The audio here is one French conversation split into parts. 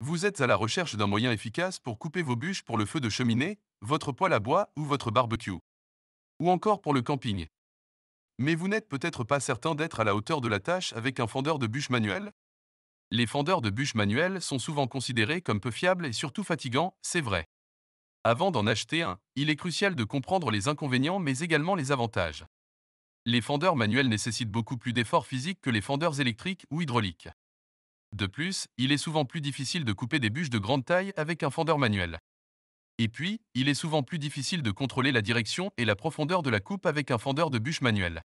Vous êtes à la recherche d'un moyen efficace pour couper vos bûches pour le feu de cheminée, votre poêle à bois ou votre barbecue. Ou encore pour le camping. Mais vous n'êtes peut-être pas certain d'être à la hauteur de la tâche avec un fendeur de bûches manuel Les fendeurs de bûches manuels sont souvent considérés comme peu fiables et surtout fatigants, c'est vrai. Avant d'en acheter un, il est crucial de comprendre les inconvénients mais également les avantages. Les fendeurs manuels nécessitent beaucoup plus d'efforts physiques que les fendeurs électriques ou hydrauliques. De plus, il est souvent plus difficile de couper des bûches de grande taille avec un fendeur manuel. Et puis, il est souvent plus difficile de contrôler la direction et la profondeur de la coupe avec un fendeur de bûche manuel.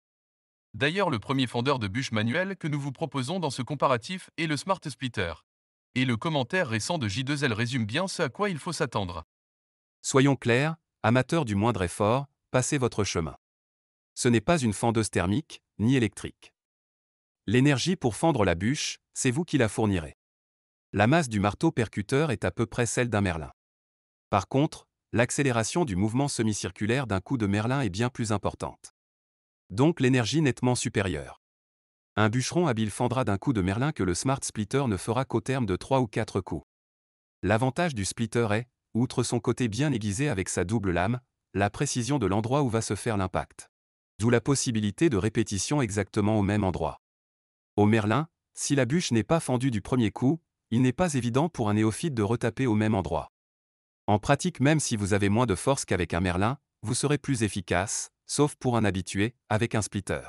D'ailleurs, le premier fendeur de bûche manuel que nous vous proposons dans ce comparatif est le Smart Splitter. Et le commentaire récent de J2L résume bien ce à quoi il faut s'attendre. Soyons clairs, amateurs du moindre effort, passez votre chemin. Ce n'est pas une fendeuse thermique, ni électrique. L'énergie pour fendre la bûche, c'est vous qui la fournirez. La masse du marteau percuteur est à peu près celle d'un merlin. Par contre, l'accélération du mouvement semi-circulaire d'un coup de merlin est bien plus importante. Donc l'énergie nettement supérieure. Un bûcheron habile fendra d'un coup de merlin que le smart splitter ne fera qu'au terme de 3 ou 4 coups. L'avantage du splitter est, outre son côté bien aiguisé avec sa double lame, la précision de l'endroit où va se faire l'impact. D'où la possibilité de répétition exactement au même endroit. Au Merlin, si la bûche n'est pas fendue du premier coup, il n'est pas évident pour un néophyte de retaper au même endroit. En pratique, même si vous avez moins de force qu'avec un Merlin, vous serez plus efficace, sauf pour un habitué, avec un splitter.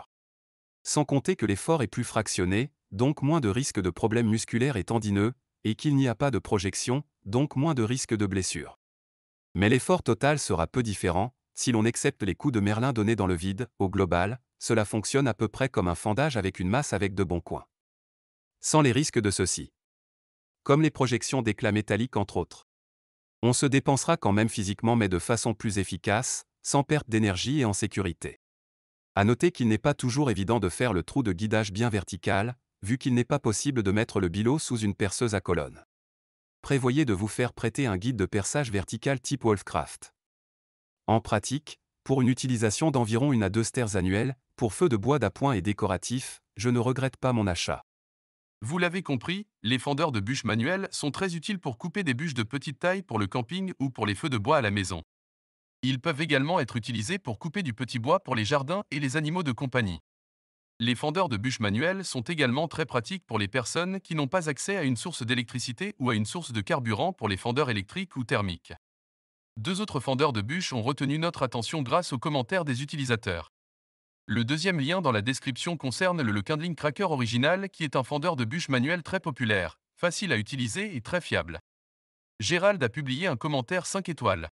Sans compter que l'effort est plus fractionné, donc moins de risque de problèmes musculaires et tendineux, et qu'il n'y a pas de projection, donc moins de risque de blessure. Mais l'effort total sera peu différent, si l'on accepte les coups de Merlin donnés dans le vide, au global, cela fonctionne à peu près comme un fendage avec une masse avec de bons coins. Sans les risques de ceci, Comme les projections d'éclats métalliques entre autres. On se dépensera quand même physiquement mais de façon plus efficace, sans perte d'énergie et en sécurité. À noter qu'il n'est pas toujours évident de faire le trou de guidage bien vertical, vu qu'il n'est pas possible de mettre le bilot sous une perceuse à colonne. Prévoyez de vous faire prêter un guide de perçage vertical type Wolfcraft. En pratique, pour une utilisation d'environ une à deux stères annuelles, pour feux de bois d'appoint et décoratif, je ne regrette pas mon achat. Vous l'avez compris, les fendeurs de bûches manuelles sont très utiles pour couper des bûches de petite taille pour le camping ou pour les feux de bois à la maison. Ils peuvent également être utilisés pour couper du petit bois pour les jardins et les animaux de compagnie. Les fendeurs de bûches manuelles sont également très pratiques pour les personnes qui n'ont pas accès à une source d'électricité ou à une source de carburant pour les fendeurs électriques ou thermiques. Deux autres fendeurs de bûches ont retenu notre attention grâce aux commentaires des utilisateurs. Le deuxième lien dans la description concerne le, le Kindling Cracker original qui est un fendeur de bûches manuel très populaire, facile à utiliser et très fiable. Gérald a publié un commentaire 5 étoiles.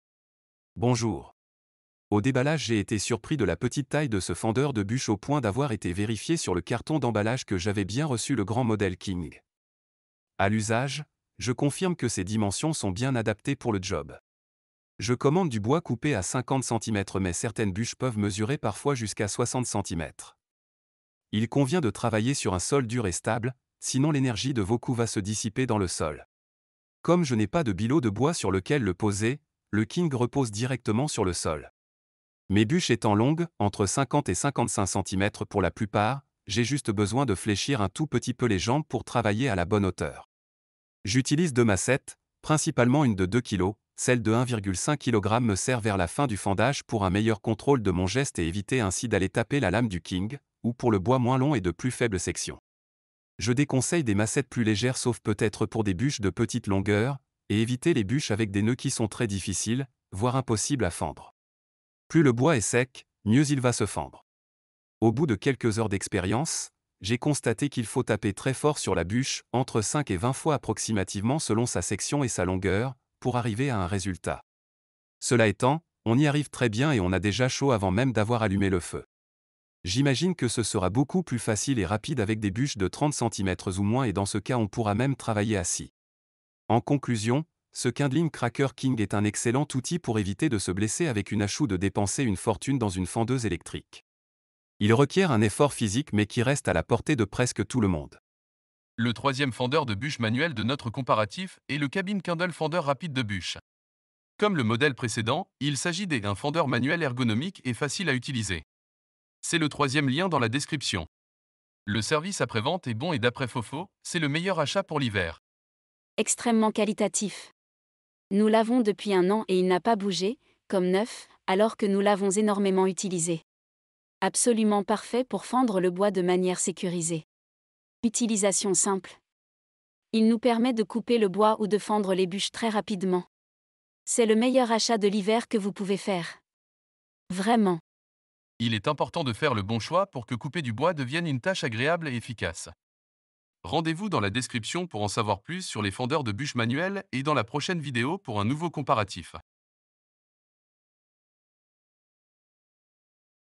Bonjour. Au déballage, j'ai été surpris de la petite taille de ce fendeur de bûche au point d'avoir été vérifié sur le carton d'emballage que j'avais bien reçu le grand modèle King. À l'usage, je confirme que ses dimensions sont bien adaptées pour le job. Je commande du bois coupé à 50 cm mais certaines bûches peuvent mesurer parfois jusqu'à 60 cm. Il convient de travailler sur un sol dur et stable, sinon l'énergie de vos coups va se dissiper dans le sol. Comme je n'ai pas de bilot de bois sur lequel le poser, le king repose directement sur le sol. Mes bûches étant longues, entre 50 et 55 cm pour la plupart, j'ai juste besoin de fléchir un tout petit peu les jambes pour travailler à la bonne hauteur. J'utilise deux massettes, principalement une de 2 kg, celle de 1,5 kg me sert vers la fin du fendage pour un meilleur contrôle de mon geste et éviter ainsi d'aller taper la lame du king, ou pour le bois moins long et de plus faible section. Je déconseille des massettes plus légères sauf peut-être pour des bûches de petite longueur, et éviter les bûches avec des nœuds qui sont très difficiles, voire impossibles à fendre. Plus le bois est sec, mieux il va se fendre. Au bout de quelques heures d'expérience, j'ai constaté qu'il faut taper très fort sur la bûche, entre 5 et 20 fois approximativement selon sa section et sa longueur, pour arriver à un résultat. Cela étant, on y arrive très bien et on a déjà chaud avant même d'avoir allumé le feu. J'imagine que ce sera beaucoup plus facile et rapide avec des bûches de 30 cm ou moins et dans ce cas on pourra même travailler assis. En conclusion, ce Kindling Cracker King est un excellent outil pour éviter de se blesser avec une hache ou de dépenser une fortune dans une fendeuse électrique. Il requiert un effort physique mais qui reste à la portée de presque tout le monde le troisième fendeur de bûche manuel de notre comparatif est le cabine Kindle fendeur rapide de bûche. Comme le modèle précédent, il s'agit d'un fendeur manuel ergonomique et facile à utiliser. C'est le troisième lien dans la description. Le service après-vente est bon et d'après Fofo, c'est le meilleur achat pour l'hiver. Extrêmement qualitatif. Nous l'avons depuis un an et il n'a pas bougé, comme neuf, alors que nous l'avons énormément utilisé. Absolument parfait pour fendre le bois de manière sécurisée. Utilisation simple. Il nous permet de couper le bois ou de fendre les bûches très rapidement. C'est le meilleur achat de l'hiver que vous pouvez faire. Vraiment. Il est important de faire le bon choix pour que couper du bois devienne une tâche agréable et efficace. Rendez-vous dans la description pour en savoir plus sur les fendeurs de bûches manuels et dans la prochaine vidéo pour un nouveau comparatif.